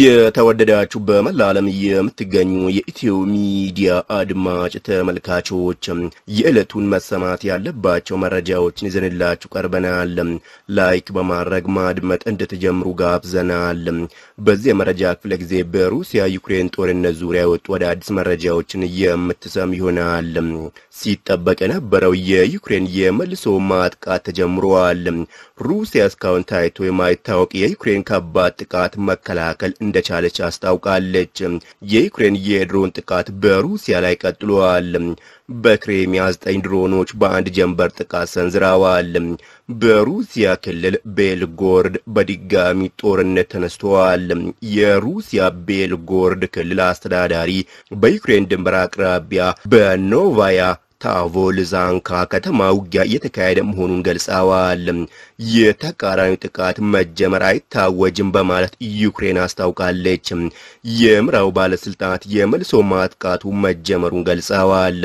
የተወደዳችሁ በመላ ዓለም የምትገኙ የኢትዮ ሚዲያ አድማጭ ተመልካቾች የዕለቱን መሰማት ያለባቸው መረጃዎችን ይዘንላችሁ ቀርበናል። ላይክ በማድረግ ማድመጥ እንድትጀምሩ ጋብዘናል። በዚህ የመረጃ ክፍለ ጊዜ በሩሲያ ዩክሬን ጦርነት ዙሪያ የወጡ አዳዲስ መረጃዎችን የምትሰም ይሆናል። ሲጠበቅ የነበረው የዩክሬን የመልሶ ማጥቃት ተጀምሯል። ሩሲያ እስካሁን ታይቶ የማይታወቅ የዩክሬን ከባድ ጥቃት መከላከል እንደቻለች አስታውቃለች። የዩክሬን የድሮን ጥቃት በሩሲያ ላይ ቀጥሏል። በክሬሚያ ዘጠኝ ድሮኖች በአንድ ጀንበር ጥቃት ሰንዝረዋል። በሩሲያ ክልል ቤልጎርድ በድጋሚ ጦርነት ተነስተዋል። የሩሲያ ቤልጎርድ ክልል አስተዳዳሪ በዩክሬን ድንበር አቅራቢያ በኖቫያ ታቮልዛንካ ከተማ ውጊያ እየተካሄደ መሆኑን ገልጸዋል። የተቃራኒ ጥቃት መጀመር አይታወጅም በማለት ዩክሬን አስታውቃለች። የምዕራቡ ባለስልጣናት የመልሶ ማጥቃቱ መጀመሩን ገልጸዋል።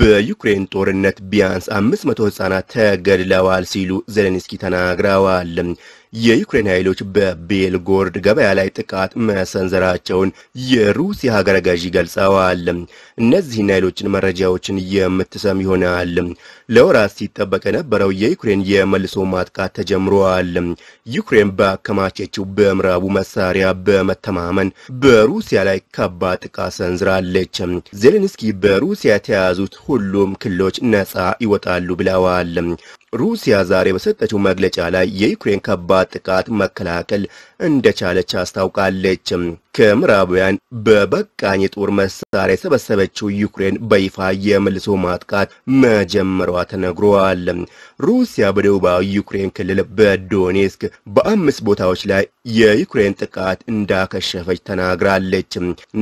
በዩክሬን ጦርነት ቢያንስ አምስት መቶ ህጻናት ተገድለዋል ሲሉ ዜሌንስኪ ተናግረዋል። የዩክሬን ኃይሎች በቤልጎርድ ገበያ ላይ ጥቃት መሰንዘራቸውን የሩሲያ ሀገረ ገዢ ገልጸዋል። እነዚህን ኃይሎችን መረጃዎችን የምትሰም ይሆናል። ለወራት ሲጠበቅ የነበረው የዩክሬን የመልሶ ማጥቃት ተጀምሯል። ዩክሬን በአከማቸችው በምዕራቡ መሳሪያ በመተማመን በሩሲያ ላይ ከባድ ጥቃት ሰንዝራለች። ዜሌንስኪ በሩሲያ የተያዙት ሁሉም ክልሎች ነጻ ይወጣሉ ብለዋል። ሩሲያ ዛሬ በሰጠችው መግለጫ ላይ የዩክሬን ከባድ ጥቃት መከላከል እንደቻለች አስታውቃለች። ከምዕራባውያን በበቃኝ የጦር መሳሪያ የሰበሰበችው ዩክሬን በይፋ የመልሶ ማጥቃት መጀመሯ ተነግሯል። ሩሲያ በደቡባዊ ዩክሬን ክልል በዶኔስክ በአምስት ቦታዎች ላይ የዩክሬን ጥቃት እንዳከሸፈች ተናግራለች።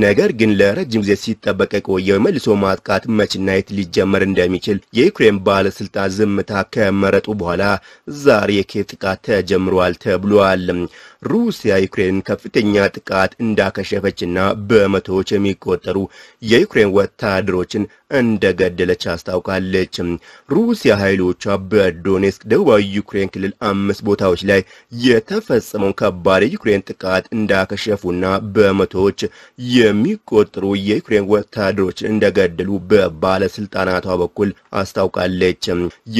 ነገር ግን ለረጅም ጊዜ ሲጠበቅ የቆየው የመልሶ ማጥቃት መችና የት ሊጀመር እንደሚችል የዩክሬን ባለስልጣን ዝምታ ከመረጡ በኋላ ዛሬ የኬ ጥቃት ተጀምሯል ተብሏል። ሩሲያ ዩክሬን ከፍተኛ ጥቃት እንዳከሸፈችና በመቶዎች የሚቆጠሩ የዩክሬን ወታደሮችን እንደገደለች አስታውቃለች። ሩሲያ ኃይሎቿ በዶኔስክ ደቡባዊ ዩክሬን ክልል አምስት ቦታዎች ላይ የተፈጸመውን ከባድ የዩክሬን ጥቃት እንዳከሸፉና በመቶዎች የሚቆጠሩ የዩክሬን ወታደሮችን እንደገደሉ በባለስልጣናቷ በኩል አስታውቃለች።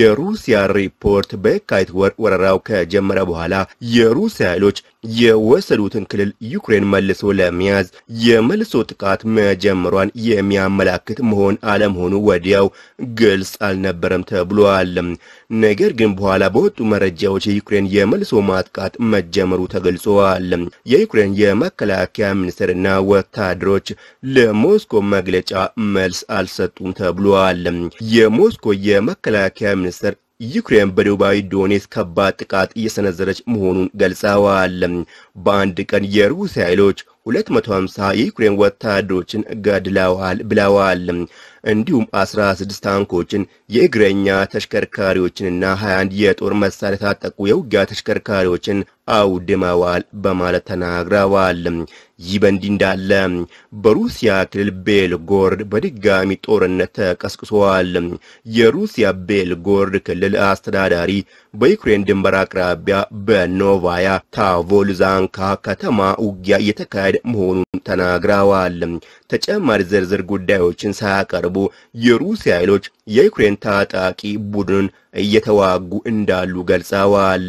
የሩሲያ ሪፖርት በየካቲት ወር ወረራው ከጀመረ በኋላ የሩሲያ ኃይሎች የወሰዱትን ክልል ዩክሬን መልሶ ለመያዝ የመልሶ ጥቃት መጀመሯን የሚያመላክት መሆን አለመሆኑ ወዲያው ግልጽ አልነበረም ተብሏል። ነገር ግን በኋላ በወጡ መረጃዎች የዩክሬን የመልሶ ማጥቃት መጀመሩ ተገልጿል። የዩክሬን የመከላከያ ሚኒስትርና ወታደሮች ለሞስኮ መግለጫ መልስ አልሰጡም ተብሏል። የሞስኮ የመከላከያ ሚኒስትር ዩክሬን በደቡባዊ ዶኔትስ ከባድ ጥቃት እየሰነዘረች መሆኑን ገልጸዋል። በአንድ ቀን የሩሲያ ኃይሎች 250 የዩክሬን ወታደሮችን ገድለዋል ብለዋል። እንዲሁም 16 ታንኮችን የእግረኛ ተሽከርካሪዎችንና 21 የጦር መሳሪያ የታጠቁ የውጊያ ተሽከርካሪዎችን አውድመዋል በማለት ተናግረዋል። ይህ በእንዲህ እንዳለ በሩሲያ ክልል ቤልጎርድ በድጋሚ ጦርነት ተቀስቅሷል። የሩሲያ ቤልጎርድ ክልል አስተዳዳሪ በዩክሬን ድንበር አቅራቢያ በኖቫያ ታቮልዛንካ ከተማ ውጊያ እየተካሄደ መሆኑን ተናግረዋል። ተጨማሪ ዝርዝር ጉዳዮችን ሳያቀርቡ ሲገቡ የሩሲያ ኃይሎች የዩክሬን ታጣቂ ቡድንን እየተዋጉ እንዳሉ ገልጸዋል።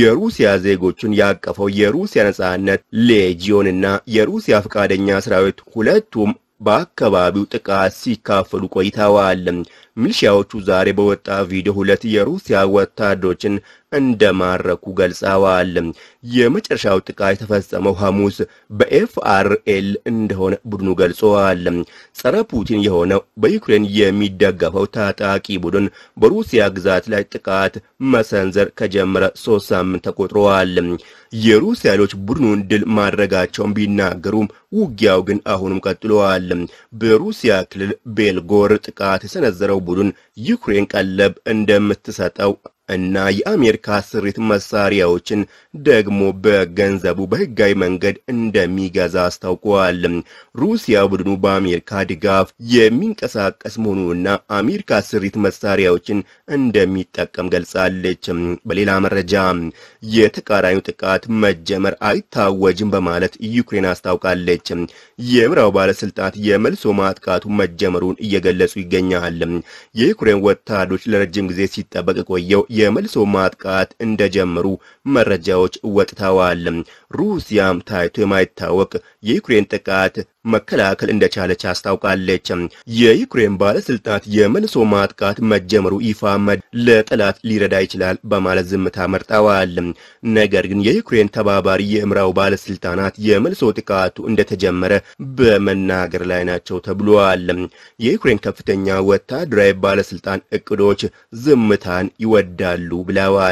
የሩሲያ ዜጎቹን ያቀፈው የሩሲያ ነጻነት ሌጂዮንና እና የሩሲያ ፈቃደኛ ሰራዊት ሁለቱም በአካባቢው ጥቃት ሲካፈሉ ቆይተዋል። ሚልሺያዎቹ ዛሬ በወጣ ቪዲዮ ሁለት የሩሲያ ወታደሮችን እንደማረኩ ገልጸዋል። የመጨረሻው ጥቃት የተፈጸመው ሐሙስ በኤፍአርኤል እንደሆነ ቡድኑ ገልጸዋል። ጸረ ፑቲን የሆነው በዩክሬን የሚደገፈው ታጣቂ ቡድን በሩሲያ ግዛት ላይ ጥቃት መሰንዘር ከጀመረ ሶስት ሳምንት ተቆጥረዋል። የሩሲያ ኃይሎች ቡድኑን ድል ማድረጋቸውን ቢናገሩም ውጊያው ግን አሁንም ቀጥለዋል። በሩሲያ ክልል ቤልጎር ጥቃት የሰነዘረው ቡድን ዩክሬን ቀለብ እንደምትሰጠው እና የአሜሪካ ስሪት መሳሪያዎችን ደግሞ በገንዘቡ በህጋዊ መንገድ እንደሚገዛ አስታውቀዋል። ሩሲያ ቡድኑ በአሜሪካ ድጋፍ የሚንቀሳቀስ መሆኑንና አሜሪካ ስሪት መሳሪያዎችን እንደሚጠቀም ገልጻለች። በሌላ መረጃ የተቃራኒው ጥቃት መጀመር አይታወጅም በማለት ዩክሬን አስታውቃለች። የምዕራቡ ባለስልጣናት የመልሶ ማጥቃቱ መጀመሩን እየገለጹ ይገኛል። የዩክሬን ወታደሮች ለረጅም ጊዜ ሲጠበቅ የቆየው የመልሶ ማጥቃት እንደጀመሩ መረጃዎች ወጥተዋል። ሩሲያም ታይቶ የማይታወቅ የዩክሬን ጥቃት መከላከል እንደቻለች አስታውቃለች። የዩክሬን ባለስልጣናት የመልሶ ማጥቃት መጀመሩ ይፋ ለጠላት ሊረዳ ይችላል በማለት ዝምታ መርጠዋል። ነገር ግን የዩክሬን ተባባሪ የእምራው ባለስልጣናት የመልሶ ጥቃቱ እንደተጀመረ በመናገር ላይ ናቸው ተብሏል። የዩክሬን ከፍተኛ ወታደራዊ ባለስልጣን እቅዶች ዝምታን ይወዳሉ ብለዋል።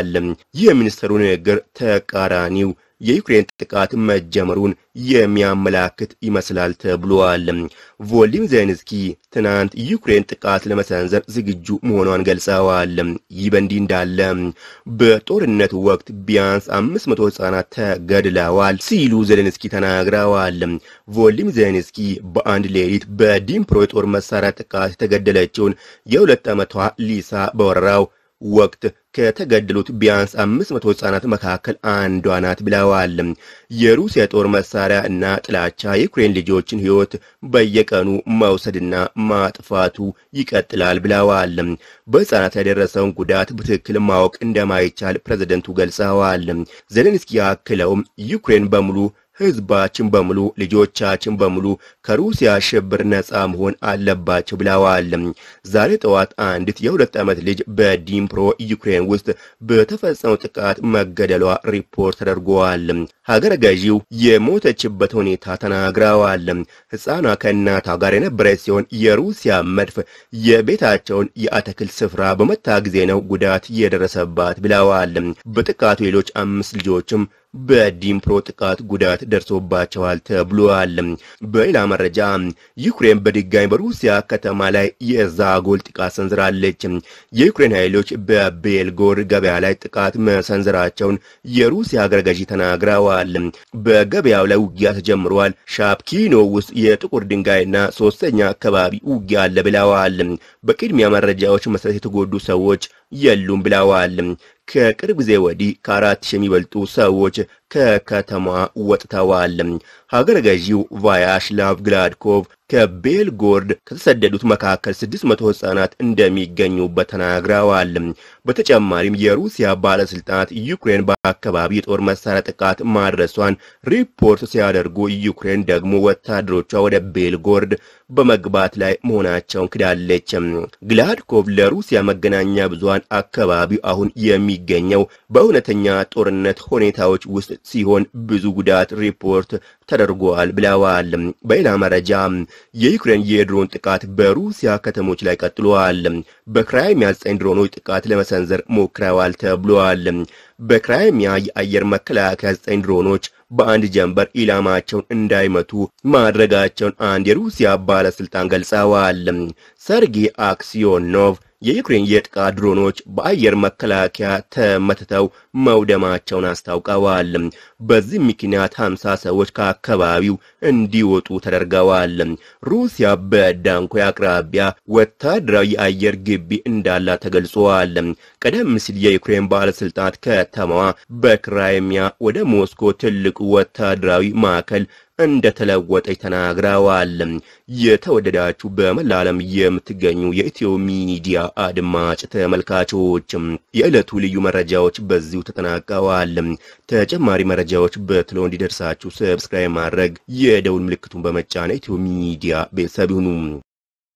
የሚኒስትሩ ንግግር ተቃራኒው የዩክሬን ጥቃት መጀመሩን የሚያመላክት ይመስላል ተብሏል። ቮልዲም ዜንስኪ ትናንት ዩክሬን ጥቃት ለመሰንዘር ዝግጁ መሆኗን ገልጸዋል። ይህ በእንዲህ እንዳለ በጦርነት ወቅት ቢያንስ 500 ህጻናት ተገድለዋል ሲሉ ዜሌንስኪ ተናግረዋል። ቮልዲም ዜንስኪ በአንድ ሌሊት በዲምፕሮ የጦር መሳሪያ ጥቃት የተገደለችውን የሁለት ዓመቷ ሊሳ በወረራው ወቅት ከተገደሉት ቢያንስ አምስት መቶ ህጻናት መካከል አንዷ ናት ብለዋል። የሩሲያ ጦር መሳሪያ እና ጥላቻ የዩክሬን ልጆችን ህይወት በየቀኑ መውሰድና ማጥፋቱ ይቀጥላል ብለዋል። በህጻናት ያደረሰውን ጉዳት በትክክል ማወቅ እንደማይቻል ፕሬዝደንቱ ገልጸዋል። ዜሌንስኪ አክለውም ዩክሬን በሙሉ ህዝባችን በሙሉ ልጆቻችን በሙሉ ከሩሲያ ሽብር ነፃ መሆን አለባቸው ብለዋል። ዛሬ ጠዋት አንዲት የሁለት ዓመት ልጅ በዲምፕሮ ዩክሬን ውስጥ በተፈጸመው ጥቃት መገደሏ ሪፖርት ተደርጓል። ሀገረ ገዢው የሞተችበት ሁኔታ ተናግረዋል። ሕፃኗ ከእናቷ ጋር የነበረች ሲሆን የሩሲያ መድፍ የቤታቸውን የአትክልት ስፍራ በመታ ጊዜ ነው ጉዳት የደረሰባት ብለዋል። በጥቃቱ ሌሎች አምስት ልጆችም በዲምፕሮ ጥቃት ጉዳት ደርሶባቸዋል ተብሏል። በሌላ መረጃ ዩክሬን በድጋሚ በሩሲያ ከተማ ላይ የዛጎል ጥቃት ሰንዝራለች። የዩክሬን ኃይሎች በቤልጎር ገበያ ላይ ጥቃት መሰንዝራቸውን የሩሲያ አገረ ገዢ ተናግረዋል። በገበያው ላይ ውጊያ ተጀምረዋል። ሻፕኪኖ ውስጥ የጥቁር ድንጋይና ሶስተኛ አካባቢ ውጊያ አለ ብለዋል። በቅድሚያ መረጃዎች መሰረት የተጎዱ ሰዎች የሉም ብለዋል። ከቅርብ ጊዜ ወዲህ ከአራት ሺህ የሚበልጡ ሰዎች ከከተማ ወጥተዋል። ሀገረ ገዢው ቫያሽላቭ ግላድኮቭ ከቤልጎርድ ከተሰደዱት መካከል 600 ህጻናት እንደሚገኙበት ተናግረዋል። በተጨማሪም የሩሲያ ባለስልጣናት ዩክሬን በአካባቢ የጦር መሳሪያ ጥቃት ማድረሷን ሪፖርት ሲያደርጉ ዩክሬን ደግሞ ወታደሮቿ ወደ ቤልጎርድ በመግባት ላይ መሆናቸውን ክዳለች። ግላድኮቭ ለሩሲያ መገናኛ ብዙሃን አካባቢው አሁን የሚገኘው በእውነተኛ ጦርነት ሁኔታዎች ውስጥ ሲሆን ብዙ ጉዳት ሪፖርት ተደርጓል ብለዋል። በሌላ መረጃ የዩክሬን የድሮን ጥቃት በሩሲያ ከተሞች ላይ ቀጥሏል። በክራይሚያ ዘጠኝ ድሮኖች ጥቃት ለመሰንዘር ሞክረዋል ተብሏል። በክራይሚያ የአየር መከላከያ ዘጠኝ ድሮኖች በአንድ ጀንበር ኢላማቸውን እንዳይመቱ ማድረጋቸውን አንድ የሩሲያ ባለስልጣን ገልጸዋል። ሰርጌ አክሲዮኖቭ የዩክሬን የጥቃት ድሮኖች በአየር መከላከያ ተመትተው መውደማቸውን አስታውቀዋል። በዚህ ምክንያት ሀምሳ ሰዎች ከአካባቢው እንዲወጡ ተደርገዋል። ሩሲያ በዳንኮይ አቅራቢያ ወታደራዊ የአየር ግቢ እንዳላ ተገልጿል። ቀደም ሲል የዩክሬን ባለስልጣናት ከተማዋ በክራይሚያ ወደ ሞስኮ ትልቁ ወታደራዊ ማዕከል እንደተለወጠች ተናግረዋል። የተወደዳችሁ በመላ ዓለም የምትገኙ የኢትዮ ሚዲያ አድማጭ ተመልካቾች የዕለቱ ልዩ መረጃዎች በዚሁ ተጠናቀዋል። ተጨማሪ መረጃዎች በትሎ እንዲደርሳችሁ ሰብስክራይብ ማድረግ፣ የደውል ምልክቱን በመጫን ኢትዮ ሚዲያ ቤተሰብ ይሁኑ።